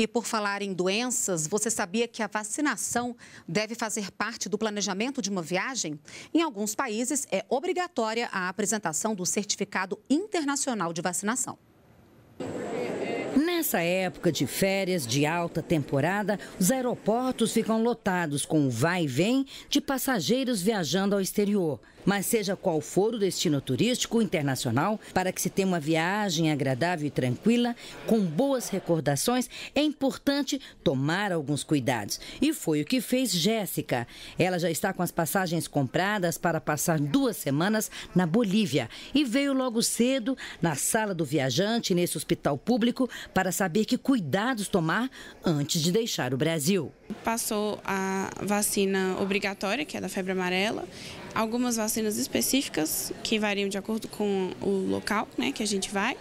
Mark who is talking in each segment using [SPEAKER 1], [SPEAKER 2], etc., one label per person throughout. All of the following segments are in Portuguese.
[SPEAKER 1] E por falar em doenças, você sabia que a vacinação deve fazer parte do planejamento de uma viagem? Em alguns países é obrigatória a apresentação do certificado internacional de vacinação.
[SPEAKER 2] Nessa época de férias de alta temporada, os aeroportos ficam lotados com o vai e vem de passageiros viajando ao exterior. Mas seja qual for o destino turístico internacional, para que se tenha uma viagem agradável e tranquila, com boas recordações, é importante tomar alguns cuidados. E foi o que fez Jéssica. Ela já está com as passagens compradas para passar duas semanas na Bolívia e veio logo cedo na sala do viajante, nesse hospital público, para saber que cuidados tomar antes de deixar o Brasil.
[SPEAKER 1] Passou a vacina obrigatória, que é da febre amarela, algumas vacinas específicas que variam de acordo com o local né, que a gente vai.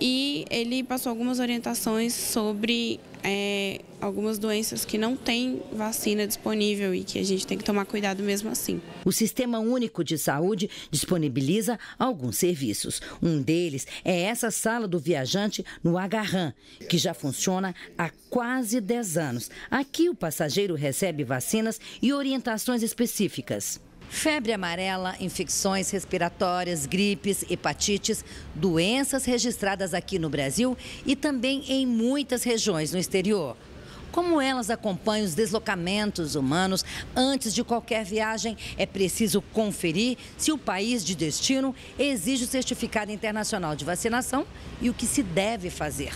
[SPEAKER 1] E ele passou algumas orientações sobre é, algumas doenças que não têm vacina disponível e que a gente tem que tomar cuidado mesmo assim.
[SPEAKER 2] O Sistema Único de Saúde disponibiliza alguns serviços. Um deles é essa sala do viajante no Agarran, que já funciona há quase 10 anos. Aqui o passageiro recebe vacinas e orientações específicas. Febre amarela, infecções respiratórias, gripes, hepatites, doenças registradas aqui no Brasil e também em muitas regiões no exterior. Como elas acompanham os deslocamentos humanos antes de qualquer viagem, é preciso conferir se o país de destino exige o certificado internacional de vacinação e o que se deve fazer.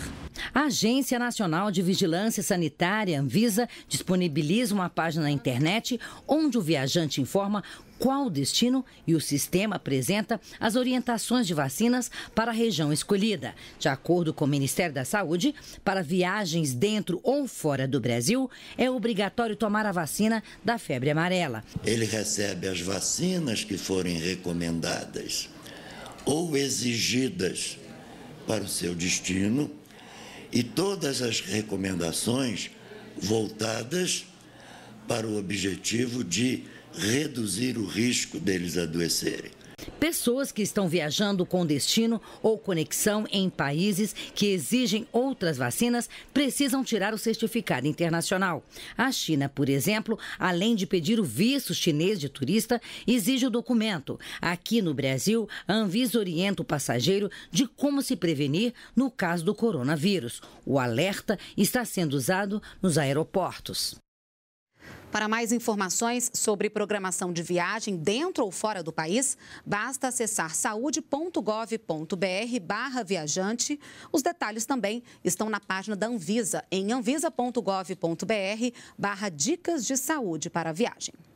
[SPEAKER 2] A Agência Nacional de Vigilância Sanitária, Anvisa, disponibiliza uma página na internet onde o viajante informa qual o destino e o sistema apresenta as orientações de vacinas para a região escolhida. De acordo com o Ministério da Saúde, para viagens dentro ou fora do Brasil, é obrigatório tomar a vacina da febre amarela.
[SPEAKER 3] Ele recebe as vacinas que forem recomendadas ou exigidas para o seu destino e todas as recomendações voltadas para o objetivo de reduzir o risco deles adoecerem.
[SPEAKER 2] Pessoas que estão viajando com destino ou conexão em países que exigem outras vacinas precisam tirar o certificado internacional. A China, por exemplo, além de pedir o visto chinês de turista, exige o documento. Aqui no Brasil, a Anvisa orienta o passageiro de como se prevenir no caso do coronavírus. O alerta está sendo usado nos aeroportos.
[SPEAKER 1] Para mais informações sobre programação de viagem dentro ou fora do país, basta acessar saude.gov.br barra viajante. Os detalhes também estão na página da Anvisa, em anvisa.gov.br barra dicas de saúde para viagem.